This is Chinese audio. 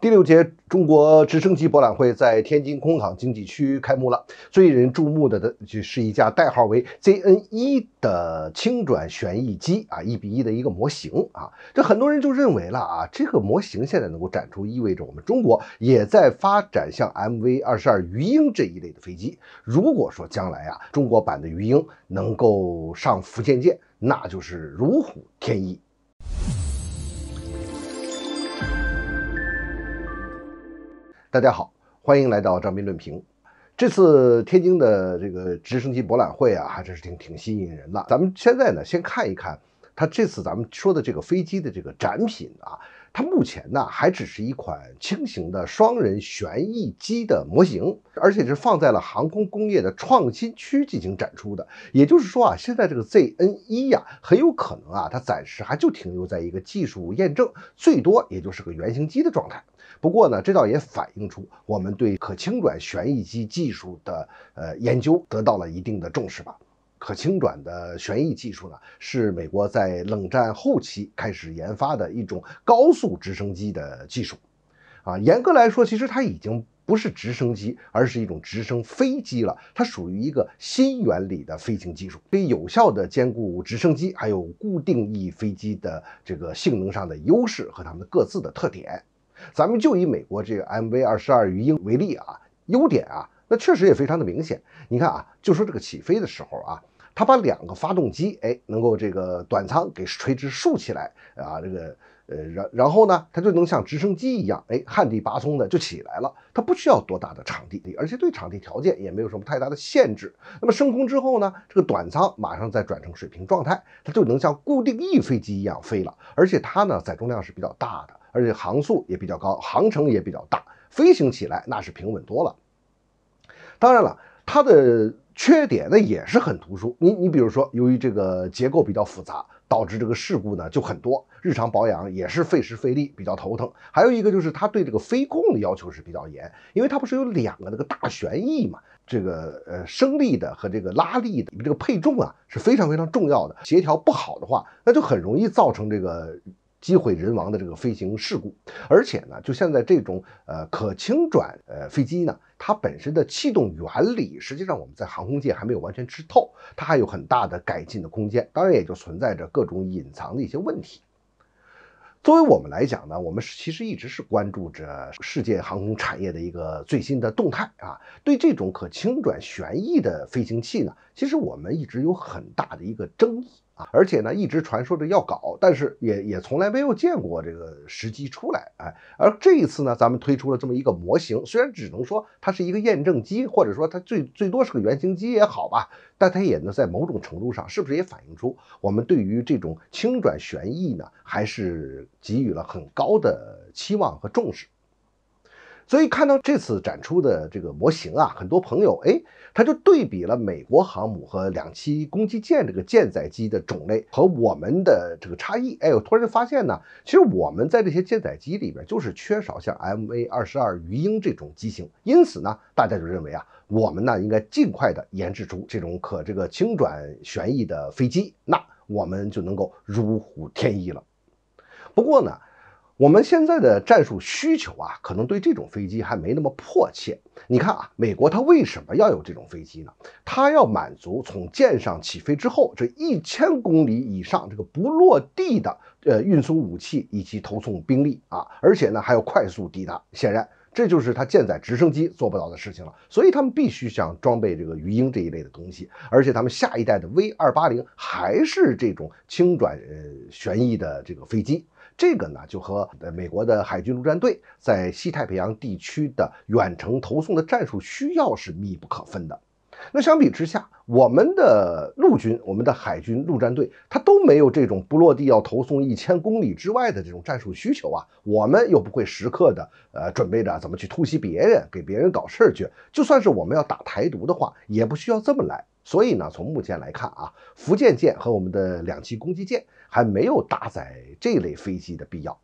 第六届中国直升机博览会在天津空港经济区开幕了。最引人注目的的，就是一架代号为 ZN 一的轻转旋翼机啊，一比一的一个模型啊。这很多人就认为了啊，这个模型现在能够展出，意味着我们中国也在发展像 MV 二十二鱼鹰这一类的飞机。如果说将来啊，中国版的鱼鹰能够上福建舰，那就是如虎添翼。大家好，欢迎来到张斌论评。这次天津的这个直升机博览会啊，还真是挺挺吸引人的。咱们现在呢，先看一看他这次咱们说的这个飞机的这个展品啊。它目前呢，还只是一款轻型的双人旋翼机的模型，而且是放在了航空工业的创新区进行展出的。也就是说啊，现在这个 ZN 一呀，很有可能啊，它暂时还就停留在一个技术验证，最多也就是个原型机的状态。不过呢，这倒也反映出我们对可轻转旋翼机技术的呃研究得到了一定的重视吧。可倾转的旋翼技术呢，是美国在冷战后期开始研发的一种高速直升机的技术。啊，严格来说，其实它已经不是直升机，而是一种直升飞机了。它属于一个新原理的飞行技术，可以有效的兼顾直升机还有固定翼飞机的这个性能上的优势和它们各自的特点。咱们就以美国这个 MV 二十二鱼鹰为例啊，优点啊。那确实也非常的明显。你看啊，就说这个起飞的时候啊，它把两个发动机哎，能够这个短舱给垂直竖起来，啊，这个呃，然然后呢，它就能像直升机一样，哎，旱地拔葱的就起来了。它不需要多大的场地，而且对场地条件也没有什么太大的限制。那么升空之后呢，这个短舱马上再转成水平状态，它就能像固定翼飞机一样飞了。而且它呢，载重量是比较大的，而且航速也比较高，航程也比较大，飞行起来那是平稳多了。当然了，它的缺点那也是很突出。你你比如说，由于这个结构比较复杂，导致这个事故呢就很多。日常保养也是费时费力，比较头疼。还有一个就是它对这个飞控的要求是比较严，因为它不是有两个那个大旋翼嘛，这个呃升力的和这个拉力的这个配重啊是非常非常重要的，协调不好的话，那就很容易造成这个。机毁人亡的这个飞行事故，而且呢，就现在这种呃可倾转呃飞机呢，它本身的气动原理，实际上我们在航空界还没有完全吃透，它还有很大的改进的空间，当然也就存在着各种隐藏的一些问题。作为我们来讲呢，我们其实一直是关注着世界航空产业的一个最新的动态啊，对这种可倾转旋翼的飞行器呢，其实我们一直有很大的一个争议。而且呢，一直传说着要搞，但是也也从来没有见过这个时机出来，哎，而这一次呢，咱们推出了这么一个模型，虽然只能说它是一个验证机，或者说它最最多是个原型机也好吧，但它也能在某种程度上，是不是也反映出我们对于这种轻转旋翼呢，还是给予了很高的期望和重视？所以看到这次展出的这个模型啊，很多朋友哎，他就对比了美国航母和两栖攻击舰这个舰载机的种类和我们的这个差异。哎，我突然就发现呢，其实我们在这些舰载机里边就是缺少像 MA 二十二鱼鹰这种机型，因此呢，大家就认为啊，我们呢应该尽快的研制出这种可这个倾转旋翼的飞机，那我们就能够如虎添翼了。不过呢。我们现在的战术需求啊，可能对这种飞机还没那么迫切。你看啊，美国它为什么要有这种飞机呢？它要满足从舰上起飞之后这一千公里以上这个不落地的呃运输武器以及投送兵力啊，而且呢还要快速抵达。显然。这就是它舰载直升机做不到的事情了，所以他们必须想装备这个鱼鹰这一类的东西，而且他们下一代的 V 二八零还是这种轻转呃旋翼的这个飞机，这个呢就和美国的海军陆战队在西太平洋地区的远程投送的战术需要是密不可分的。那相比之下，我们的陆军、我们的海军陆战队，它都没有这种不落地要投送一千公里之外的这种战术需求啊。我们又不会时刻的呃准备着怎么去突袭别人、给别人搞事儿去。就算是我们要打台独的话，也不需要这么来。所以呢，从目前来看啊，福建舰和我们的两栖攻击舰还没有搭载这类飞机的必要。